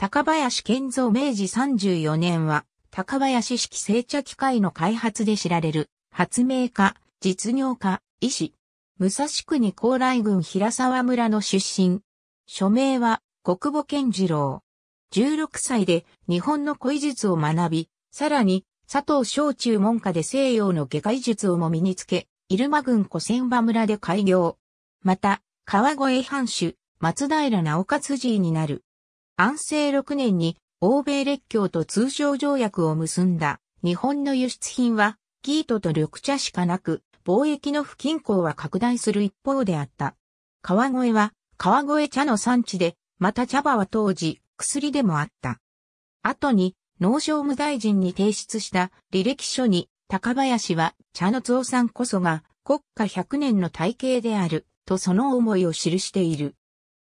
高林健造明治34年は、高林式製茶機械の開発で知られる、発明家、実業家、医師。武蔵国高麗郡平沢村の出身。署名は、国母健次郎。16歳で日本の古医術を学び、さらに、佐藤小中門下で西洋の外科医術をも身につけ、入間郡古仙場村で開業。また、川越藩主、松平直勝寺になる。安政6年に欧米列強と通商条約を結んだ日本の輸出品はギートと緑茶しかなく、貿易の不均衡は拡大する一方であった。川越は川越茶の産地で、また茶葉は当時薬でもあった。後に農商務大臣に提出した履歴書に高林は茶の増産こそが国家100年の体系であるとその思いを記している。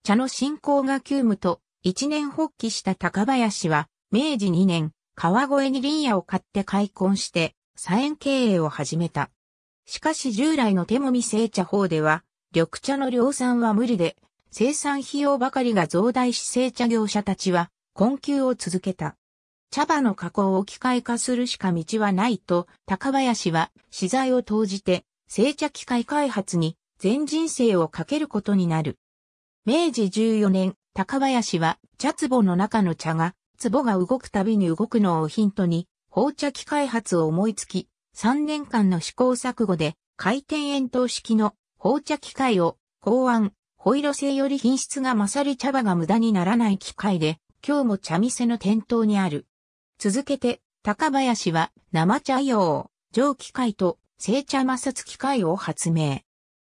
茶の振興が急務と一年発起した高林は、明治二年、川越に林野を買って開墾して、菜園経営を始めた。しかし従来の手もみ製茶法では、緑茶の量産は無理で、生産費用ばかりが増大し製茶業者たちは困窮を続けた。茶葉の加工を機械化するしか道はないと、高林は資材を投じて、製茶機械開発に全人生をかけることになる。明治14年、高林は茶壺の中の茶が、壺が動くたびに動くのをヒントに、放茶機開発を思いつき、3年間の試行錯誤で、回転円筒式の放茶機械を考案、ホイロ製より品質が勝る茶葉が無駄にならない機械で、今日も茶店の店頭にある。続けて、高林は生茶用、蒸気械と生茶摩擦機械を発明。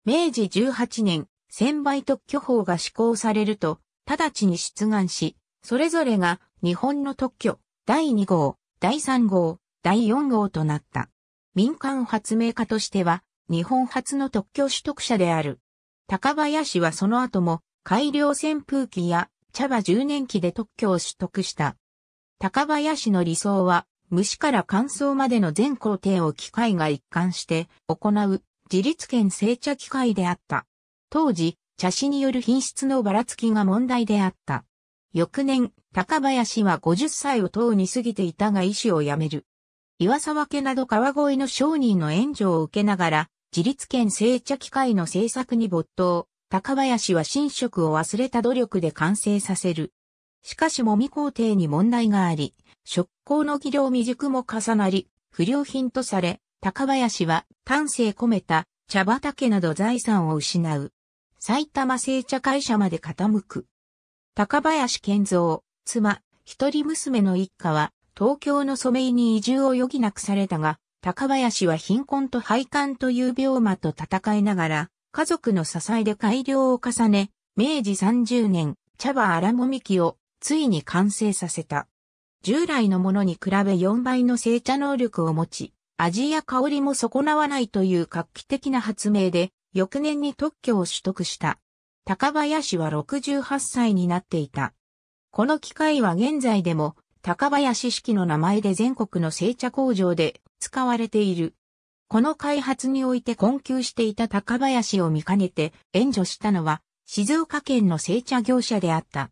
明治18年、千倍特許法が施行されると、直ちに出願し、それぞれが日本の特許、第2号、第3号、第4号となった。民間発明家としては、日本初の特許取得者である。高林はその後も、改良扇風機や茶葉10年期で特許を取得した。高林の理想は、虫から乾燥までの全工程を機械が一貫して行う自立圏製茶機械であった。当時、茶師による品質のばらつきが問題であった。翌年、高林は50歳を等に過ぎていたが医師を辞める。岩沢家など川越の商人の援助を受けながら、自立県製茶機械の製作に没頭。高林は新職を忘れた努力で完成させる。しかしもみ工程に問題があり、食工の技量未熟も重なり、不良品とされ、高林は丹精込めた茶畑など財産を失う。埼玉製茶会社まで傾く。高林健三、妻、一人娘の一家は、東京の染井に移住を余儀なくされたが、高林は貧困と廃刊という病魔と戦いながら、家族の支えで改良を重ね、明治30年、茶葉荒もみ機をついに完成させた。従来のものに比べ4倍の製茶能力を持ち、味や香りも損なわないという画期的な発明で、翌年に特許を取得した。高林は68歳になっていた。この機械は現在でも高林式の名前で全国の製茶工場で使われている。この開発において困窮していた高林を見かねて援助したのは静岡県の製茶業者であった。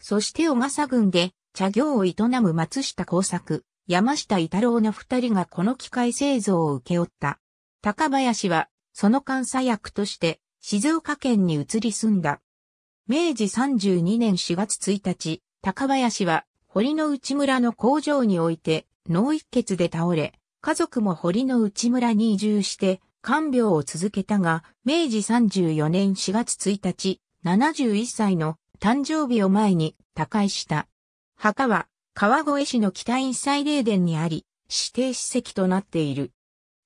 そして小笠郡で茶業を営む松下耕作、山下伊太郎の二人がこの機械製造を受け負った。高林はその監査役として静岡県に移り住んだ。明治32年4月1日、高林は堀の内村の工場において脳一血で倒れ、家族も堀の内村に移住して看病を続けたが、明治34年4月1日、71歳の誕生日を前に他界した。墓は川越市の北一祭霊殿にあり、指定史跡となっている。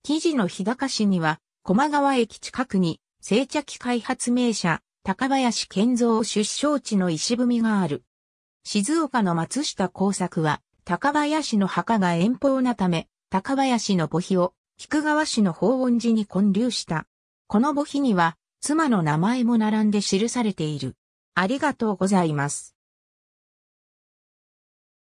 記事の日高市には駒川駅近くに、製茶機開発名社、高林健造出生地の石踏みがある。静岡の松下耕作は、高林の墓が遠方なため、高林の墓碑を、菊川市の法恩寺に建立した。この墓碑には、妻の名前も並んで記されている。ありがとうございます。